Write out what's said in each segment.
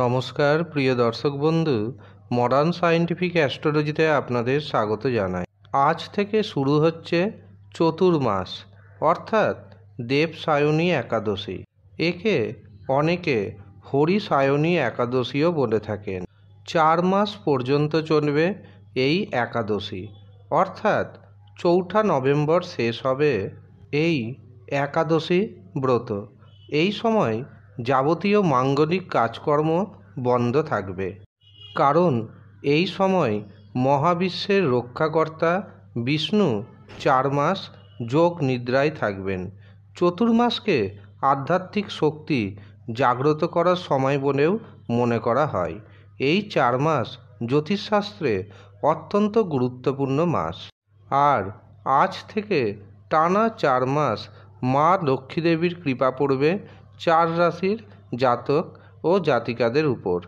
নমস্কার প্রিয় দর্শক বন্ধু মডার্ন সায়েন্টিফিক অ্যাস্ট্রোলজিতে আপনাদের স্বাগত জানাই আজ থেকে শুরু হচ্ছে চতুর্মাস অর্থাৎ দেব সায়নী একাদশী একে অনেকে হরি সায়নী একাদশীও বলে থাকেন চার মাস পর্যন্ত চলবে এই একাদশী অর্থাৎ চৌঠা নভেম্বর শেষ হবে এই একাদশী ব্রত এই সময় যাবতীয় মাঙ্গলিক কাজকর্ম বন্ধ থাকবে কারণ এই সময় মহাবিশ্বের রক্ষাকর্তা বিষ্ণু চার মাস যোগ নিদ্রায় থাকবেন চতুর্মাসকে আধ্যাত্মিক শক্তি জাগ্রত করার সময় বলেও মনে করা হয় এই চার মাস জ্যোতিষশাস্ত্রে অত্যন্ত গুরুত্বপূর্ণ মাস আর আজ থেকে টানা চার মাস মা লক্ষ্মী দেবীর কৃপা পড়বে চার রাশির জাতক ও জাতিকাদের উপর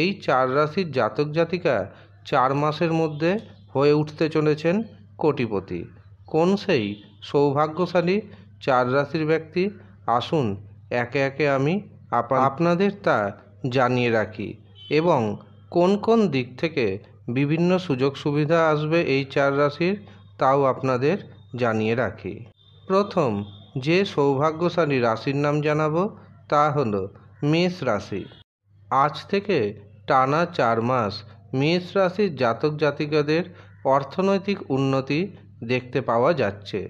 এই চার রাশির জাতক জাতিকা চার মাসের মধ্যে হয়ে উঠতে চলেছেন কোটিপতি কোন সেই সৌভাগ্যশালী চার রাশির ব্যক্তি আসুন একে একে আমি আপনাদের তা জানিয়ে রাখি এবং কোন কোন দিক থেকে বিভিন্ন সুযোগ সুবিধা আসবে এই চার রাশির তাও আপনাদের জানিয়ে রাখি প্রথম যে সৌভাগ্যশালী রাশির নাম জানাবো তা হল মেষ রাশি আজ থেকে টানা চার মাস মেষ রাশির জাতক জাতিকাদের অর্থনৈতিক উন্নতি দেখতে পাওয়া যাচ্ছে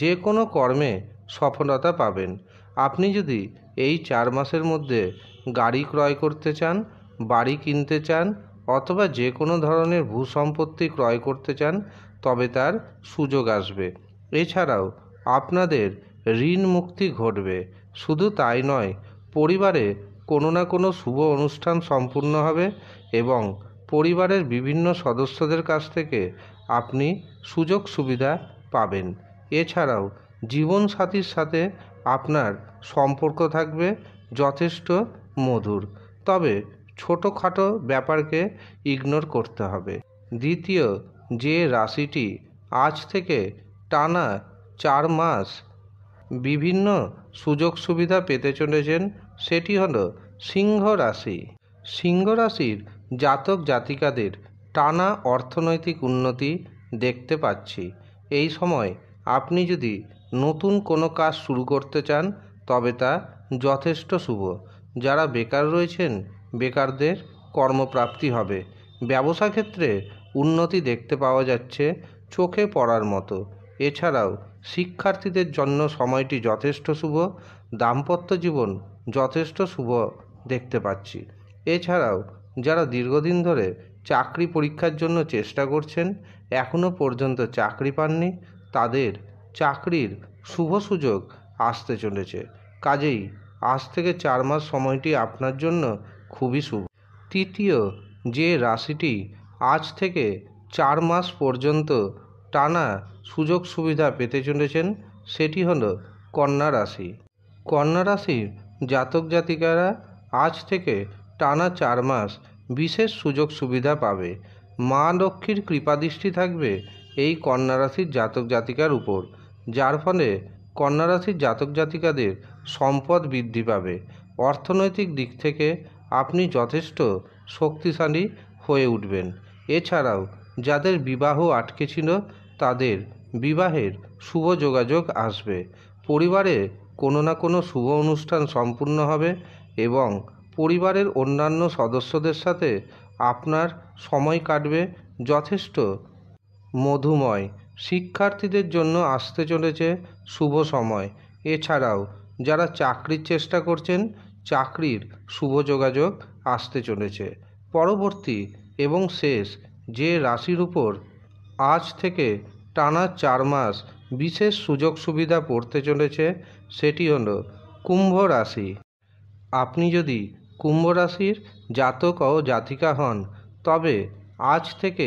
যে কোনো কর্মে সফলতা পাবেন আপনি যদি এই চার মাসের মধ্যে গাড়ি ক্রয় করতে চান বাড়ি কিনতে চান অথবা যে কোনো ধরনের ভূসম্পত্তি ক্রয় করতে চান তবে তার সুযোগ আসবে এছাড়াও আপনাদের ঋণ মুক্তি ঘটবে শুধু তাই নয় পরিবারে কোনো না কোনো শুভ অনুষ্ঠান সম্পূর্ণ হবে এবং পরিবারের বিভিন্ন সদস্যদের কাছ থেকে আপনি সুযোগ সুবিধা পাবেন এছাড়াও জীবনসাথীর সাথে আপনার সম্পর্ক থাকবে যথেষ্ট মধুর তবে ছোটোখাটো ব্যাপারকে ইগনোর করতে হবে দ্বিতীয় যে রাশিটি আজ থেকে টানা চার মাস বিভিন্ন সুযোগ সুবিধা পেতে চলেছেন সেটি হল সিংহ রাশি সিংহ রাশির জাতক জাতিকাদের টানা অর্থনৈতিক উন্নতি দেখতে পাচ্ছি এই সময় আপনি যদি নতুন কোনো কাজ শুরু করতে চান তবে তা যথেষ্ট শুভ যারা বেকার রয়েছেন বেকারদের কর্মপ্রাপ্তি হবে ব্যবসা ক্ষেত্রে উন্নতি দেখতে পাওয়া যাচ্ছে চোখে পড়ার মতো এছাড়াও শিক্ষার্থীদের জন্য সময়টি যথেষ্ট শুভ দাম্পত্য জীবন যথেষ্ট শুভ দেখতে পাচ্ছি এছাড়াও যারা দীর্ঘদিন ধরে চাকরি পরীক্ষার জন্য চেষ্টা করছেন এখনও পর্যন্ত চাকরি পাননি তাদের চাকরির শুভ সুযোগ আসতে চলেছে কাজেই আজ থেকে চার মাস সময়টি আপনার জন্য খুবই শুভ তৃতীয় যে রাশিটি আজ থেকে চার মাস পর্যন্ত টানা সুযোগ সুবিধা পেতে চলেছেন সেটি হল কন্যা রাশি কন্যা রাশির জাতক জাতিকারা আজ থেকে টানা চার মাস বিশেষ সুযোগ সুবিধা পাবে মা লক্ষ্মীর কৃপাদৃষ্টি থাকবে এই কন্যা রাশির জাতক জাতিকার উপর যার ফলে কন্যা রাশির জাতক জাতিকাদের সম্পদ বৃদ্ধি পাবে অর্থনৈতিক দিক থেকে আপনি যথেষ্ট শক্তিশালী হয়ে উঠবেন এছাড়াও যাদের বিবাহ আটকে ছিল তাদের বিবাহের শুভ যোগাযোগ আসবে পরিবারে কোনো না কোনো শুভ অনুষ্ঠান সম্পূর্ণ হবে এবং পরিবারের অন্যান্য সদস্যদের সাথে আপনার সময় কাটবে যথেষ্ট মধুময় শিক্ষার্থীদের জন্য আসতে চলেছে শুভ সময় এছাড়াও যারা চাকরির চেষ্টা করছেন চাকরির শুভ যোগাযোগ আসতে চলেছে পরবর্তী এবং শেষ যে রাশির উপর আজ থেকে টানা চার মাস বিশেষ সুযোগ সুবিধা পড়তে চলেছে সেটি হল কুম্ভ রাশি আপনি যদি কুম্ভ রাশির জাতক ও জাতিকা হন তবে আজ থেকে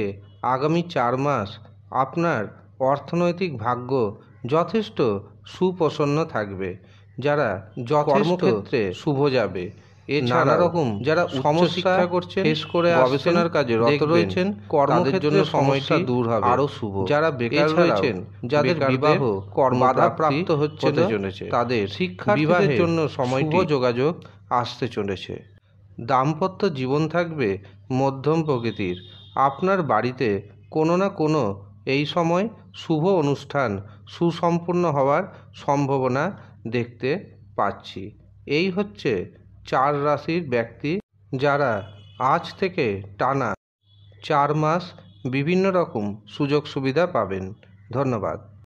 আগামী চার মাস আপনার অর্থনৈতিক ভাগ্য যথেষ্ট সুপ্রসন্ন থাকবে যারা কর্মক্ষেত্রে শুভ যাবে এ নানা রকম যারা সমস্যা করছেন শেষ করে গবেষণার কাজে রত রয়েছেন কর্মদের জন্য সময়টা দূর হবে আরো শুভ যারা বেকার রয়েছেন যাদের বিবাহ কর্মবাধা প্রাপ্ত হচ্ছে চলেছে তাদের শিক্ষা বিবাহের জন্য সময়টি যোগাযোগ আসতে চলেছে দাম্পত্য জীবন থাকবে মধ্যম প্রকৃতির আপনার বাড়িতে কোনো না কোনো এই সময় শুভ অনুষ্ঠান সুসম্পন্ন হওয়ার সম্ভাবনা দেখতে পাচ্ছি এই হচ্ছে চার রাশির ব্যক্তি যারা আজ থেকে টানা চার মাস বিভিন্ন রকম সুযোগ সুবিধা পাবেন ধন্যবাদ